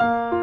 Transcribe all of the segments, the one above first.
Thank you.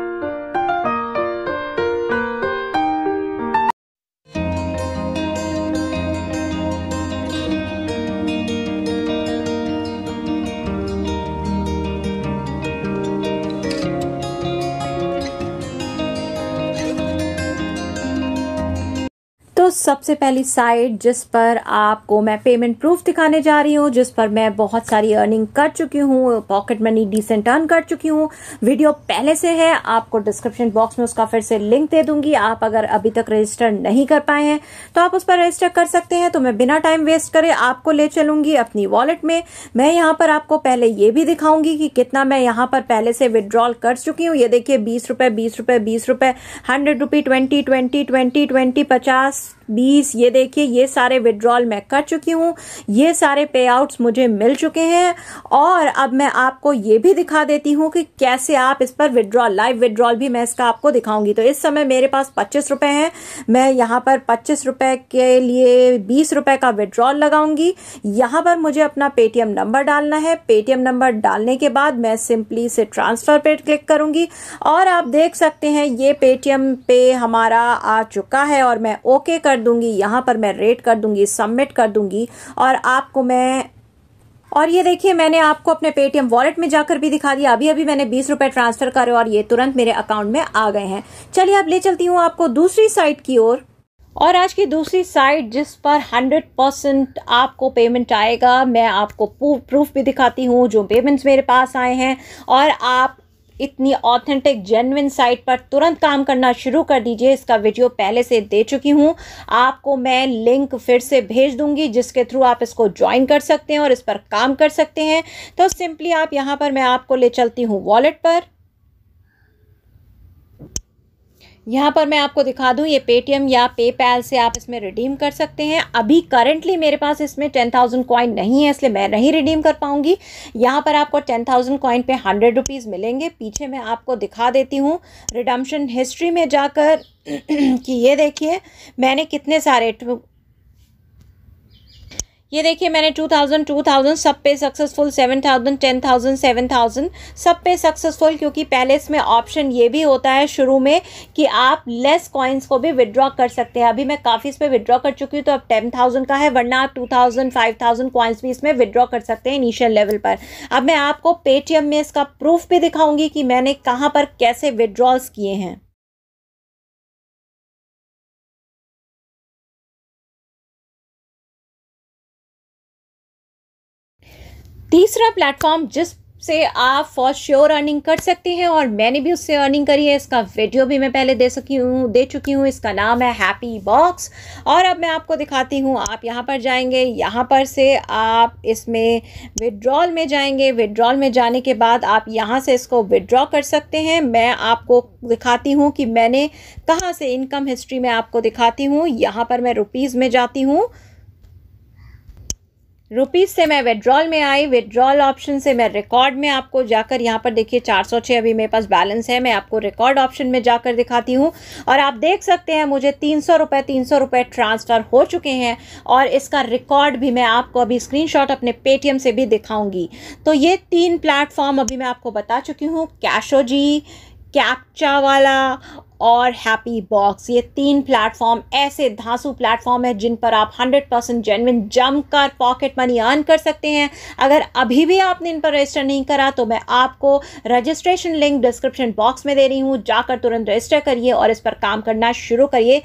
सबसे पहली site जिस पर आपको मैं पेमेंट प्रूफ दिखाने जा रही हूँ जिस पर मैं बहुत सारी अर्निंग कर चुकी हूँ पॉकेट मनी डिसेंट अर्न कर चुकी हूँ वीडियो पहले से है आपको डिस्क्रिप्शन बॉक्स में उसका फिर से लिंक दे दूंगी आप अगर अभी तक रजिस्टर नहीं कर पाए हैं तो आप उस पर रजिस्टर कर सकते हैं तो मैं बिना टाइम वेस्ट करे आपको ले चलूंगी अपनी वॉलेट में मैं यहाँ पर आपको पहले ये भी दिखाऊंगी कि कितना मैं यहाँ पर पहले से विदड्रॉल कर चुकी हूँ ये देखिए बीस रुपए बीस रुपए बीस रुपए hundred rupee twenty twenty twenty twenty पचास बीस ये देखिए ये सारे विड्रॉल मैं कर चुकी हूँ ये सारे पे मुझे मिल चुके हैं और अब मैं आपको ये भी दिखा देती हूँ कि कैसे आप इस पर विड्रॉल लाइव विड्रॉल भी मैं इसका आपको दिखाऊंगी तो इस समय मेरे पास पच्चीस रुपए हैं मैं यहाँ पर पच्चीस रुपए के लिए बीस रुपए का विड्रॉल लगाऊंगी यहाँ पर मुझे अपना पेटीएम नंबर डालना है पेटीएम नंबर डालने के बाद मैं सिंपली से ट्रांसफर पे क्लिक करूंगी और आप देख सकते हैं ये पेटीएम पे हमारा आ चुका है और मैं ओके कर कर दूंगी यहाँ पर मैं रेट कर दूंगी सबमिट कर दूंगी और आपको मैं और ये देखिए मैंने आपको अपने पेटीएम वॉलेट में जाकर भी दिखा दिया अभी अभी मैंने बीस रुपए ट्रांसफर करे और ये तुरंत मेरे अकाउंट में आ गए हैं चलिए अब ले चलती हूँ आपको दूसरी साइट की ओर और आज की दूसरी साइट जिस पर 100 परसेंट आपको पेमेंट आएगा मैं आपको प्रूफ भी दिखाती हूँ जो पेमेंट्स मेरे पास आए हैं और आप इतनी ऑथेंटिक जेनविन साइट पर तुरंत काम करना शुरू कर दीजिए इसका वीडियो पहले से दे चुकी हूँ आपको मैं लिंक फिर से भेज दूँगी जिसके थ्रू आप इसको ज्वाइन कर सकते हैं और इस पर काम कर सकते हैं तो सिंपली आप यहाँ पर मैं आपको ले चलती हूँ वॉलेट पर यहाँ पर मैं आपको दिखा दूँ ये पेटीएम या पेपैल से आप इसमें रिडीम कर सकते हैं अभी करेंटली मेरे पास इसमें टेन थाउजेंड कॉइन नहीं है इसलिए मैं नहीं रिडीम कर पाऊँगी यहाँ पर आपको टेन थाउजेंड कॉइन पर हंड्रेड रुपीज़ मिलेंगे पीछे मैं आपको दिखा देती हूँ रिडम्शन हिस्ट्री में जाकर कि ये देखिए मैंने कितने सारे ये देखिए मैंने टू थाउजेंड टू थाउजेंड सब पे successful seven thousand ten thousand seven thousand सब पे सक्सेसफुल क्योंकि पहले इसमें ऑप्शन ये भी होता है शुरू में कि आप लेस कॉइन्स को भी विदड्रॉ कर सकते हैं अभी मैं काफ़ी इस पर विदड्रॉ कर चुकी हूँ तो अब टेन थाउजेंड का है वरना आप two thousand five thousand coins भी इसमें विदड्रॉ कर सकते हैं इनिशियल लेवल पर अब मैं आपको पेटीएम में इसका प्रूफ भी दिखाऊंगी कि मैंने कहाँ पर कैसे विदड्रॉल्स किए हैं तीसरा प्लेटफॉर्म जिस से आप फॉर श्योर अर्निंग कर सकते हैं और मैंने भी उससे अर्निंग करी है इसका वीडियो भी मैं पहले दे सकी हूँ दे चुकी हूँ इसका नाम है हैप्पी बॉक्स और अब मैं आपको दिखाती हूँ आप यहाँ पर जाएंगे यहाँ पर से आप इसमें विड्रॉल में जाएंगे विड्रॉल में जाने के बाद आप यहाँ से इसको विड्रॉ कर सकते हैं मैं आपको दिखाती हूँ कि मैंने कहाँ से इनकम हिस्ट्री में आपको दिखाती हूँ यहाँ पर मैं रुपीज़ में जाती हूँ रुपीज़ से मैं विड्रॉल में आई विड्रॉल ऑप्शन से मैं रिकॉर्ड में आपको जाकर यहाँ पर देखिए 406 अभी मेरे पास बैलेंस है मैं आपको रिकॉर्ड ऑप्शन में जाकर दिखाती हूँ और आप देख सकते हैं मुझे तीन सौ रुपये तीन सौ रुपये ट्रांसफ़र हो चुके हैं और इसका रिकॉर्ड भी मैं आपको अभी शॉट अपने पेटीएम से भी दिखाऊँगी तो ये तीन प्लेटफॉर्म अभी मैं आपको बता चुकी हूँ कैशो जी कैप्चा वाला और हैप्पी बॉक्स ये तीन प्लेटफॉर्म ऐसे धांसू प्लेटफॉर्म है जिन पर आप 100 परसेंट जेनविन जम कर पॉकेट मनी अर्न कर सकते हैं अगर अभी भी आपने इन पर रजिस्टर नहीं करा तो मैं आपको रजिस्ट्रेशन लिंक डिस्क्रिप्शन बॉक्स में दे रही हूँ जाकर तुरंत रजिस्टर करिए और इस पर काम करना शुरू करिए